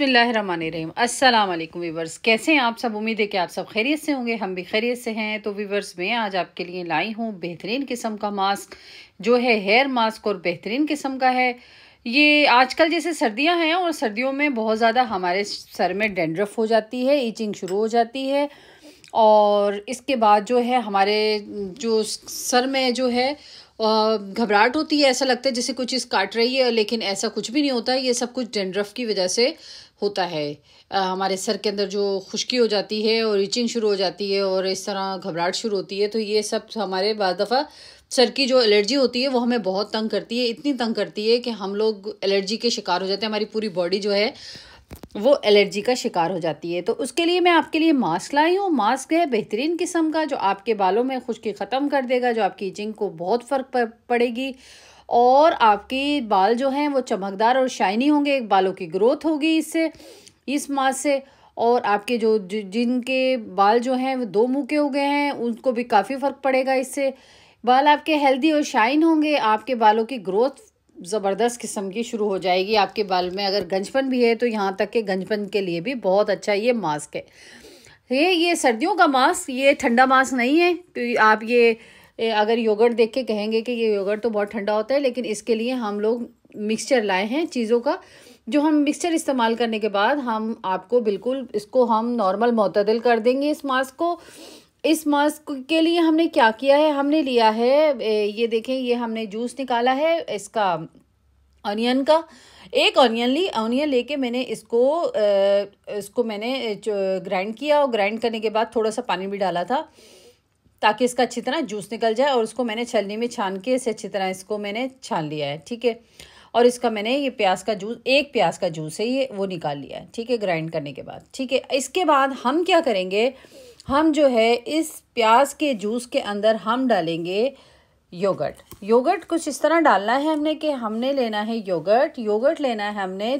बिसमीम असलम वीवर्स कैसे हैं आप सब उम्मीद है कि आप सब खैरियत से होंगे हम भी खैरियत से हैं तो वीवर्स मैं आज आपके लिए लाई हूँ बेहतरीन किस्म का मास्क जो है हेयर मास्क और बेहतरीन किस्म का है ये आजकल जैसे सर्दियां हैं और सर्दियों में बहुत ज़्यादा हमारे सर में डेंड्रफ हो जाती है ईचिंग शुरू हो जाती है और इसके बाद जो है हमारे जो सर में जो है घबराहट होती है ऐसा लगता है जैसे कुछ चीज़ काट रही है लेकिन ऐसा कुछ भी नहीं होता ये सब कुछ डेंड्रफ की वजह से होता है आ, हमारे सर के अंदर जो खुश्की हो जाती है और इचिंग शुरू हो जाती है और इस तरह घबराहट शुरू होती है तो ये सब हमारे बार दफ़ा सर की जो एलर्जी होती है वो हमें बहुत तंग करती है इतनी तंग करती है कि हम लोग एलर्जी के शिकार हो जाते हैं हमारी पूरी बॉडी जो है वो एलर्जी का शिकार हो जाती है तो उसके लिए मैं आपके लिए मास्क लाई हूँ मास्क है बेहतरीन किस्म का जो आपके बालों में खुश्की ख़त्म कर देगा जो आपकी इचिंग को बहुत फ़र्क पड़ेगी और आपके बाल जो हैं वो चमकदार और शाइनी होंगे बालों की ग्रोथ होगी इससे इस मास्क से और आपके जो जिनके बाल जो हैं वो दो मुँह के हो गए हैं उनको भी काफ़ी फ़र्क पड़ेगा इससे बाल आपके हेल्दी और शाइन होंगे आपके बालों की ग्रोथ ज़बरदस्त किस्म की शुरू हो जाएगी आपके बाल में अगर गंजपन भी है तो यहाँ तक के गंजपन के लिए भी बहुत अच्छा ये मास्क है ये ये सर्दियों का मास्क ये ठंडा मास्क नहीं है क्योंकि तो आप ये अगर योगर्ट देख के कहेंगे कि ये योगर्ट तो बहुत ठंडा होता है लेकिन इसके लिए हम लोग मिक्सचर लाए हैं चीज़ों का जो हम मिक्सचर इस्तेमाल करने के बाद हम आपको बिल्कुल इसको हम नॉर्मल मतदल कर देंगे इस मास्क को इस मास्क के लिए हमने क्या किया है हमने लिया है ये देखें ये हमने जूस निकाला है इसका ऑनियन का एक ऑनियन ली ऑनियन लेके मैंने इसको इसको मैंने ग्राइंड किया और ग्राइंड करने के बाद थोड़ा सा पानी भी डाला था ताकि इसका अच्छी तरह जूस निकल जाए और उसको मैंने छलनी में छान के इसे अच्छी तरह इसको मैंने छान लिया है ठीक है और इसका मैंने ये प्याज का जूस एक प्याज का जूस है ये वो निकाल लिया है ठीक है ग्राइंड करने के बाद ठीक है इसके बाद हम क्या करेंगे हम जो है इस प्याज के जूस के अंदर हम डालेंगे योगर्ट योगर्ट कुछ इस तरह डालना है हमने कि हमने लेना है योगर्ट योगर्ट लेना है हमने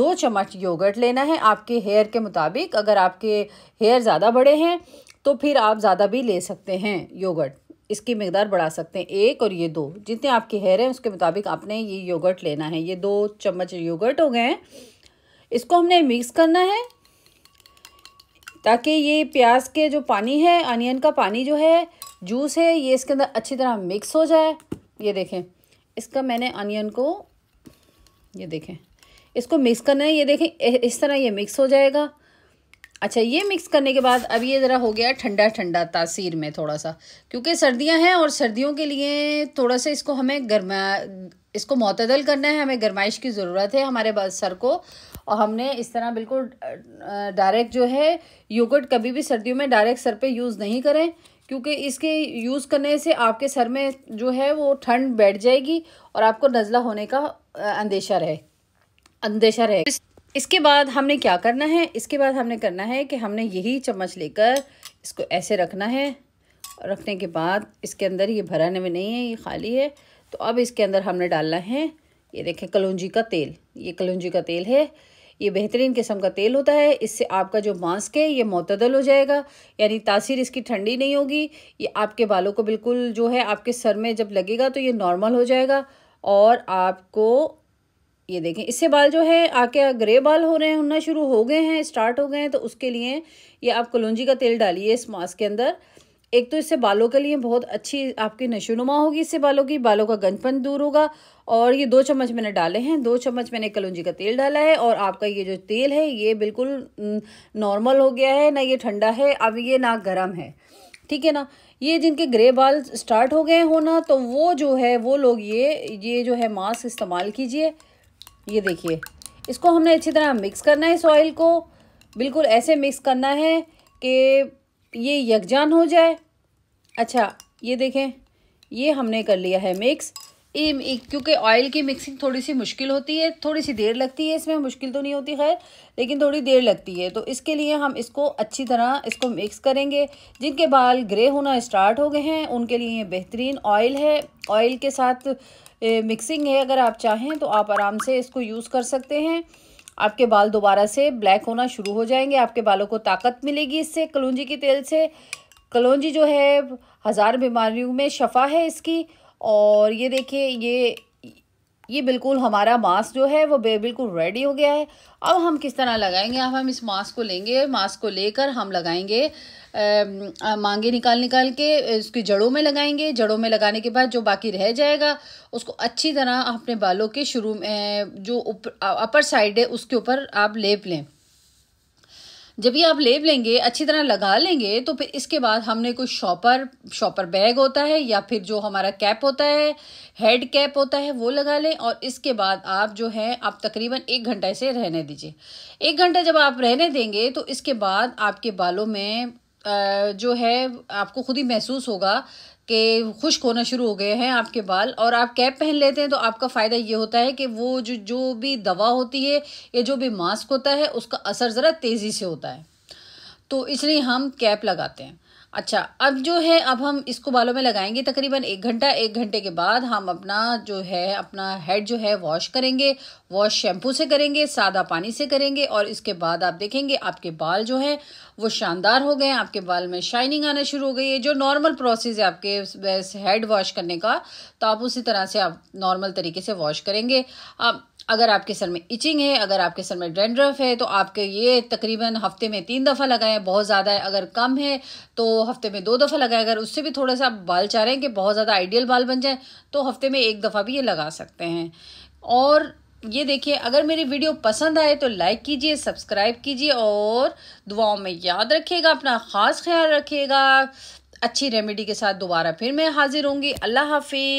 दो चम्मच योगर्ट लेना है आपके हेयर के मुताबिक अगर आपके हेयर ज़्यादा बड़े हैं तो फिर आप ज़्यादा भी ले सकते हैं योगर्ट इसकी मकदार बढ़ा सकते हैं एक और ये दो जितने आपके हेयर हैं उसके मुताबिक आपने ये योगर्ट लेना है ये दो चम्मच योगर्ट हो गए हैं इसको हमने मिक्स करना है ताकि ये प्याज के जो पानी है अनियन का पानी जो है जूस है ये इसके अंदर अच्छी तरह मिक्स हो जाए ये देखें इसका मैंने अनियन को ये देखें इसको मिक्स करना है ये देखें इस तरह ये मिक्स हो जाएगा अच्छा ये मिक्स करने के बाद अब ये ज़रा हो गया ठंडा ठंडा तासीर में थोड़ा सा क्योंकि सर्दियां हैं और सर्दियों के लिए थोड़ा सा इसको हमें गर्मा इसको मतदल करना है हमें गर्माइश की ज़रूरत है हमारे सर को और हमने इस तरह बिल्कुल डायरेक्ट जो है योगर्ट कभी भी सर्दियों में डायरेक्ट सर पे यूज़ नहीं करें क्योंकि इसके यूज़ करने से आपके सर में जो है वो ठंड बैठ जाएगी और आपको नज़ला होने का अंदेशा रहे अंदेशा रहे इसके बाद हमने क्या करना है इसके बाद हमने करना है कि हमने यही चम्मच लेकर इसको ऐसे रखना है रखने के बाद इसके अंदर ये भराने में नहीं है ये खाली है तो अब इसके अंदर हमने डालना है ये देखें कलौजी का तेल ये कलौजी का तेल है ये बेहतरीन किस्म का तेल होता है इससे आपका जो मास्क है ये मतदल हो जाएगा यानी तासीर इसकी ठंडी नहीं होगी ये आपके बालों को बिल्कुल जो है आपके सर में जब लगेगा तो ये नॉर्मल हो जाएगा और आपको ये देखें इससे बाल जो है आके ग्रे बाल हो रहे हैं होना शुरू हो गए हैं स्टार्ट हो गए हैं तो उसके लिए ये आप कलौजी का तेल डालिए इस मास्क के अंदर एक तो इससे बालों के लिए बहुत अच्छी आपकी नशोनुमा होगी इससे बालों की बालों का गंजपन दूर होगा और ये दो चम्मच मैंने डाले हैं दो चम्मच मैंने कलौजी का तेल डाला है और आपका ये जो तेल है ये बिल्कुल नॉर्मल हो गया है ना ये ठंडा है अब ये ना गर्म है ठीक है ना ये जिनके ग्रे बाल स्टार्ट हो गए होना तो वो जो है वो लोग ये ये जो है मास्क इस्तेमाल कीजिए ये देखिए इसको हमने अच्छी तरह मिक्स करना है इस ऑयल को बिल्कुल ऐसे मिक्स करना है कि ये यकजान हो जाए अच्छा ये देखें ये हमने कर लिया है मिक्स ये क्योंकि ऑयल की मिक्सिंग थोड़ी सी मुश्किल होती है थोड़ी सी देर लगती है इसमें मुश्किल तो नहीं होती खैर लेकिन थोड़ी देर लगती है तो इसके लिए हम इसको अच्छी तरह इसको मिक्स करेंगे जिनके बाल ग्रे होना स्टार्ट हो गए हैं उनके लिए ये बेहतरीन ऑयल है ऑयल के साथ मिक्सिंग है अगर आप चाहें तो आप आराम से इसको यूज़ कर सकते हैं आपके बाल दोबारा से ब्लैक होना शुरू हो जाएंगे आपके बालों को ताकत मिलेगी इससे कलौजी के तेल से कलौजी जो है हज़ार बीमारियों में शफा है इसकी और ये देखिए ये ये बिल्कुल हमारा मास्क जो है वो बिल्कुल रेडी हो गया है अब हम किस तरह लगाएंगे अब हम इस मास्क को लेंगे मास्क को लेकर हम लगाएंगे मांगे निकाल निकाल के उसकी जड़ों में लगाएंगे जड़ों में लगाने के बाद जो बाकी रह जाएगा उसको अच्छी तरह अपने बालों के शुरू में जो अपर साइड है उसके ऊपर आप लेप लें जब ये आप लेप लेंगे अच्छी तरह लगा लेंगे तो फिर इसके बाद हमने कोई शॉपर शॉपर बैग होता है या फिर जो हमारा कैप होता है हेड कैप होता है वो लगा लें और इसके बाद आप जो है आप तकरीबन एक घंटा इसे रहने दीजिए एक घंटा जब आप रहने देंगे तो इसके बाद आपके बालों में जो है आपको खुद ही महसूस होगा कि खुश्क होना शुरू हो गए हैं आपके बाल और आप कैप पहन लेते हैं तो आपका फ़ायदा ये होता है कि वो जो जो भी दवा होती है या जो भी मास्क होता है उसका असर ज़रा तेज़ी से होता है तो इसलिए हम कैप लगाते हैं अच्छा अब जो है अब हम इसको बालों में लगाएंगे तकरीबन एक घंटा एक घंटे के बाद हम अपना जो है अपना हेड जो है वॉश करेंगे वॉश शैम्पू से करेंगे सादा पानी से करेंगे और इसके बाद आप देखेंगे आपके बाल जो है वो शानदार हो गए हैं आपके बाल में शाइनिंग आना शुरू हो गई है जो नॉर्मल प्रोसेस है आपके हेड वॉश करने का तो आप उसी तरह से आप नॉर्मल तरीके से वॉश करेंगे आप अगर आपके सर में इचिंग है अगर आपके सर में डेंड्रफ है तो आपके ये तकरीबन हफ्ते में तीन दफ़ा लगाएं बहुत ज़्यादा है अगर कम है तो हफ्ते में दो दफ़ा लगाए अगर उससे भी थोड़ा सा आप बाल चाह रहे हैं कि बहुत ज़्यादा आइडियल बाल बन जाए तो हफ्ते में एक दफ़ा भी ये लगा सकते हैं और ये देखिए अगर मेरी वीडियो पसंद आए तो लाइक कीजिए सब्सक्राइब कीजिए और दुआओं में याद रखिएगा अपना ख़ास ख्याल रखिएगा अच्छी रेमेडी के साथ दोबारा फिर मैं हाजिर होंगी अल्लाह हाफिज